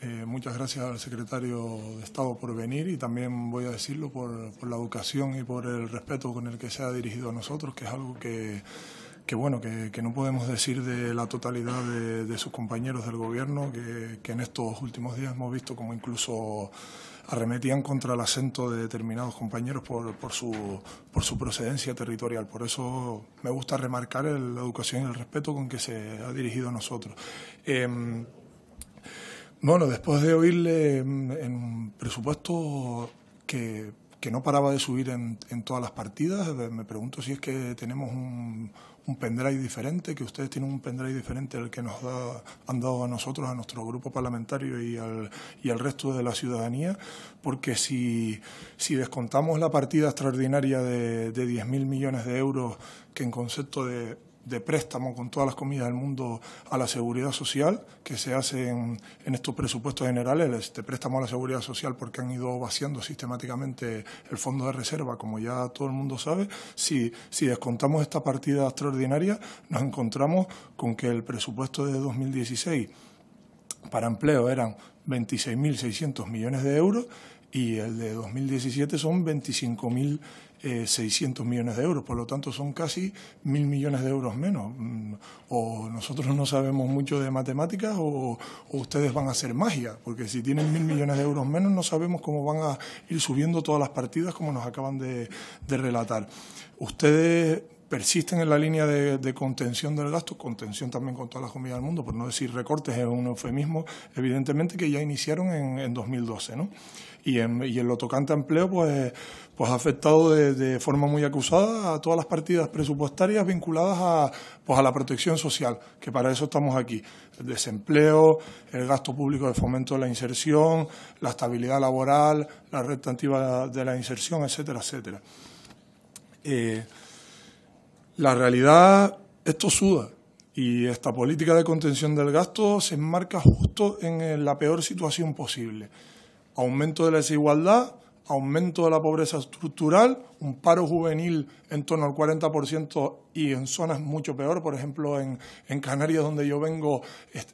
Eh, muchas gracias al secretario de Estado por venir y también voy a decirlo por, la educación y por el respeto con el que se ha dirigido a nosotros, que es algo que, bueno, que, no podemos decir de la totalidad de, sus compañeros del gobierno, que, en estos últimos días hemos visto como incluso arremetían contra el acento de determinados compañeros por, su, procedencia territorial. Por eso me gusta remarcar la educación y el respeto con que se ha dirigido a nosotros. Em, bueno, después de oírle mm, en, un presupuesto que, no paraba de subir en, todas las partidas, me pregunto si es que tenemos un, un pendrive diferente, que ustedes tienen un pendrive diferente al que nos han dado a nosotros, a nuestro grupo parlamentario y al, y al resto de la ciudadanía, porque si, si descontamos la partida extraordinaria de, de 10.000 millones de euros, que en concepto de de préstamo con todas las comidas del mundo a la seguridad social, que se hace en, estos presupuestos generales, de préstamo a la seguridad social porque han ido vaciando sistemáticamente el fondo de reserva, como ya todo el mundo sabe, si, si descontamos esta partida extraordinaria, nos encontramos con que el presupuesto de 2016 para empleo eran 26.600 millones de euros y el de 2017 son 25.000 600 eh, millones de euros, por lo tanto son casi mil millones de euros menos. Mm, o nosotros no sabemos mucho de matemáticas o, ustedes van a hacer magia, porque si tienen mil millones de euros menos no sabemos cómo van a ir subiendo todas las partidas como nos acaban de, de relatar. Ustedes persisten en la línea de, contención del gasto, contención también con todas las comidas del mundo, por no decir recortes, es un eufemismo, evidentemente que ya iniciaron en, 2012. ¿no? Y, en, lo tocante a empleo, pues, pues ha afectado de, forma muy acusada a todas las partidas presupuestarias vinculadas a, pues a la protección social, que para eso estamos aquí. El desempleo, el gasto público de fomento de la inserción, la estabilidad laboral, la rectativa de la inserción, etcétera, etcétera. Eh, la realidad, esto suda. Y esta política de contención del gasto se enmarca justo en eh, la peor situación posible. Aumento de la desigualdad, aumento de la pobreza estructural, un paro juvenil en torno al 40% y en zonas mucho peor, por ejemplo en, Canarias donde yo vengo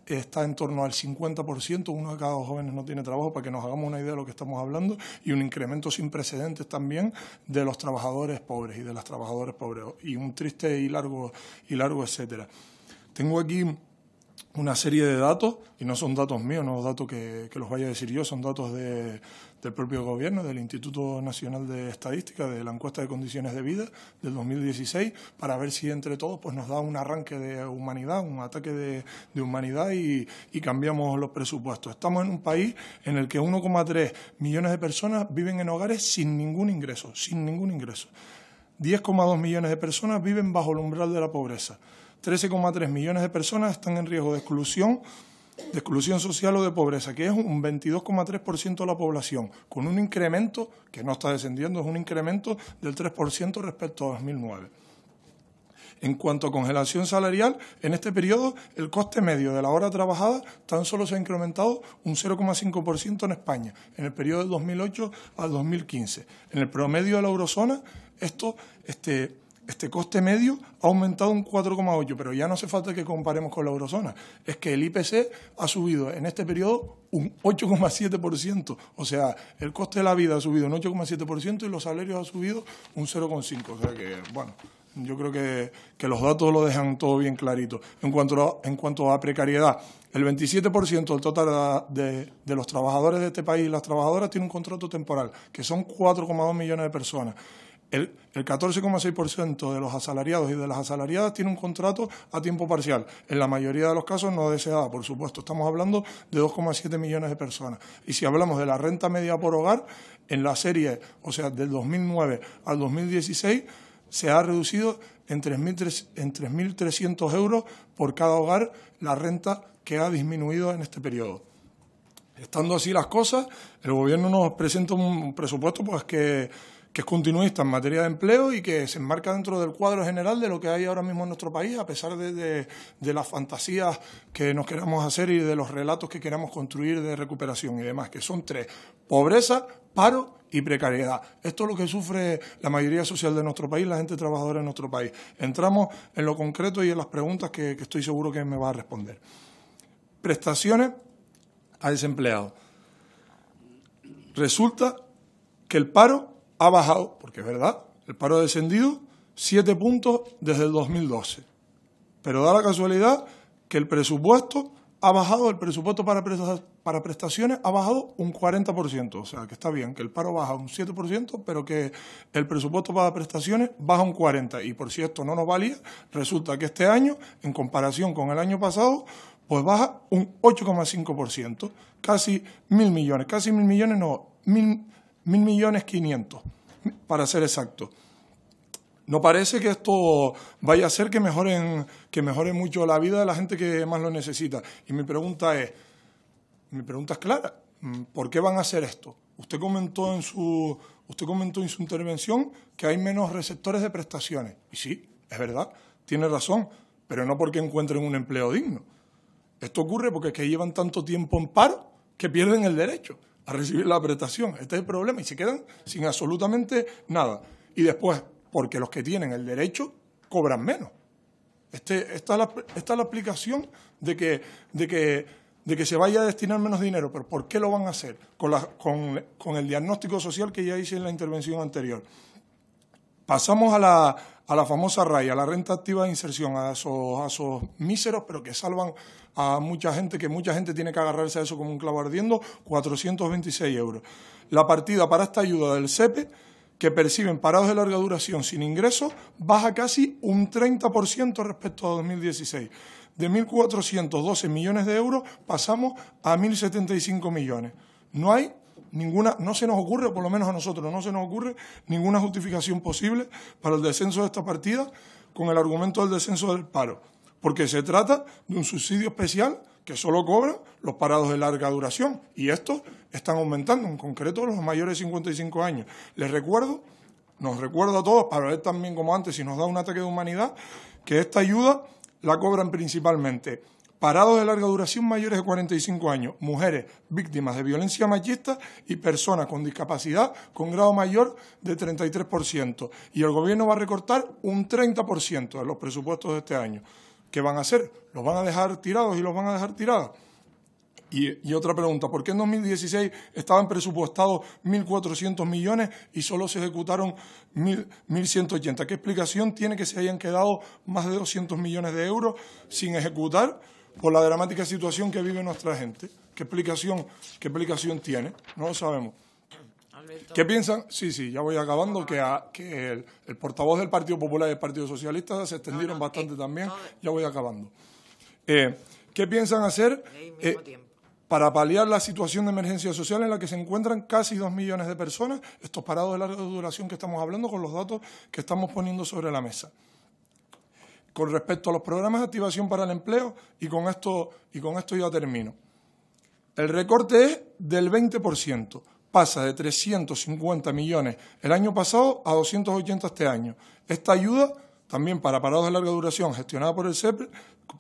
está en torno al 50%, uno de cada dos jóvenes no tiene trabajo, para que nos hagamos una idea de lo que estamos hablando, y un incremento sin precedentes también de los trabajadores pobres y de las trabajadoras pobres, y un triste y largo, y largo etcétera. Tengo aquí una serie de datos, y no son datos míos, no son datos que los vaya a decir yo, son datos de del propio gobierno, del Instituto Nacional de Estadística, de la encuesta de condiciones de vida del 2016, para ver si entre todos pues, nos da un arranque de humanidad, un ataque de, humanidad y, y, cambiamos los presupuestos. Estamos en un país en el que 1,3 millones de personas viven en hogares sin ningún ingreso, sin ningún ingreso. 10,2 millones de personas viven bajo el umbral de la pobreza. 13,3 millones de personas están en riesgo de exclusión de exclusión social o de pobreza, que es un 22,3% de la población, con un incremento que no está descendiendo, es un incremento del 3% respecto a 2009. En cuanto a congelación salarial, en este periodo el coste medio de la hora trabajada tan solo se ha incrementado un 0,5% en España, en el periodo de 2008 al 2015. En el promedio de la eurozona, esto este, este coste medio ha aumentado un 4,8, pero ya no hace falta que comparemos con la eurozona. Es que el IPC ha subido en este periodo un 8,7%. O sea, el coste de la vida ha subido un 8,7% y los salarios ha subido un 0,5%. O sea que, bueno, yo creo que, los datos lo dejan todo bien clarito. En cuanto a, en cuanto a precariedad, el 27% del total de, de, los trabajadores de este país y las trabajadoras tienen un contrato temporal, que son 4,2 millones de personas. El, el 14,6% de los asalariados y de las asalariadas tiene un contrato a tiempo parcial. En la mayoría de los casos no deseada, por supuesto. Estamos hablando de 2,7 millones de personas. Y si hablamos de la renta media por hogar, en la serie, o sea, del 2009 al 2016, se ha reducido en 3.300 euros por cada hogar la renta que ha disminuido en este periodo. Estando así las cosas, el Gobierno nos presenta un presupuesto pues que que es continuista en materia de empleo y que se enmarca dentro del cuadro general de lo que hay ahora mismo en nuestro país, a pesar de, las fantasías que nos queramos hacer y de los relatos que queramos construir de recuperación y demás, que son tres, pobreza, paro y precariedad. Esto es lo que sufre la mayoría social de nuestro país, la gente trabajadora de nuestro país. Entramos en lo concreto y en las preguntas que, que estoy seguro que me va a responder. Prestaciones a desempleados. Resulta que el paro ha bajado, porque es verdad, el paro ha descendido 7 puntos desde el 2012. Pero da la casualidad que el presupuesto ha bajado, el presupuesto para, prestaciones ha bajado un 40%. O sea, que está bien, que el paro baja un 7%, pero que el presupuesto para prestaciones baja un 40%. Y por si esto no nos valía, resulta que este año, en comparación con el año pasado, pues baja un 8,5%, casi mil millones, casi mil millones, no, mil mil millones quinientos, para ser exacto. No parece que esto vaya a hacer que mejoren, que mejore mucho la vida de la gente que más lo necesita. Y mi pregunta es, mi pregunta es clara, ¿por qué van a hacer esto? Usted comentó en su, usted comentó en su intervención que hay menos receptores de prestaciones. Y sí, es verdad, tiene razón, pero no porque encuentren un empleo digno. Esto ocurre porque es que llevan tanto tiempo en paro que pierden el derecho a recibir la prestación. Este es el problema y se quedan sin absolutamente nada. Y después, porque los que tienen el derecho cobran menos. Este, esta, es la, esta aplicación de que, de, que, de que se vaya a destinar menos dinero, pero ¿por qué lo van a hacer? Con, la, con el diagnóstico social que ya hice en la intervención anterior. Pasamos a la, a la famosa raya, a la renta activa de inserción, a esos, a míseros, pero que salvan a mucha gente, que mucha gente tiene que agarrarse a eso como un clavo ardiendo, 426 euros. La partida para esta ayuda del CEPE, e, que perciben parados de larga duración sin ingresos, baja casi un 30% respecto a 2016. De 1.412 millones de euros pasamos a 1.075 millones. No hay ninguna, no se nos ocurre, por lo menos a nosotros, no se nos ocurre ninguna justificación posible para el descenso de esta partida con el argumento del descenso del paro, porque se trata de un subsidio especial que solo cobran los parados de larga duración y estos están aumentando, en concreto los mayores de 55 años. Les recuerdo, nos recuerdo a todos, para ver también como antes, si nos da un ataque de humanidad, que esta ayuda la cobran principalmente parados de larga duración mayores de 45 años, mujeres víctimas de violencia machista y personas con discapacidad con grado mayor de 33%. Y el gobierno va a recortar un 30% de los presupuestos de este año. ¿Qué van a hacer? ¿Los van a dejar tirados y los van a dejar tirados? Y, y, otra pregunta, ¿por qué en 2016 estaban presupuestados 1.400 millones y solo se ejecutaron 1.180? ¿Qué explicación tiene que se hayan quedado más de 200 millones de euros sin ejecutar? por la dramática situación que vive nuestra gente. ¿Qué explicación, tiene? No lo sabemos. ¿Qué piensan? Sí, sí, ya voy acabando, que, el, portavoz del Partido Popular y el Partido Socialista se extendieron bastante eh, también, ya voy acabando. Eh, ¿Qué piensan hacer eh, para paliar la situación de emergencia social en la que se encuentran casi dos millones de personas, estos parados de larga duración que estamos hablando con los datos que estamos poniendo sobre la mesa? con respecto a los programas de activación para el empleo, y con esto, y con esto ya termino. El recorte es del 20%, pasa de 350 millones el año pasado a 280 este año. Esta ayuda, también para parados de larga duración, gestionada por el CEPE,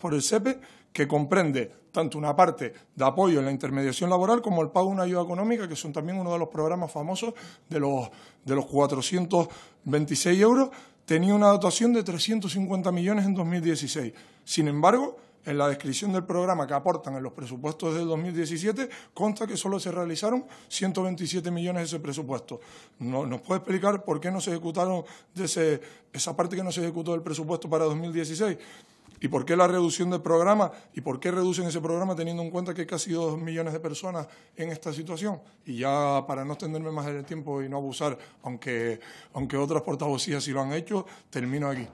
por el e que comprende tanto una parte de apoyo en la intermediación laboral como el pago de una ayuda económica, que son también uno de los programas famosos de los, de los 426 euros, tenía una dotación de 350 millones en 2016. Sin embargo, en la descripción del programa que aportan en los presupuestos de 2017 consta que solo se realizaron 127 millones de ese presupuesto. ¿Nos puede explicar por qué no se ejecutaron de ese, esa parte que no se ejecutó del presupuesto para 2016? ¿Y por qué la reducción del programa? ¿Y por qué reducen ese programa teniendo en cuenta que hay casi dos millones de personas en esta situación? Y ya para no extenderme más el tiempo y no abusar, aunque, aunque otras portavocías sí lo han hecho, termino aquí.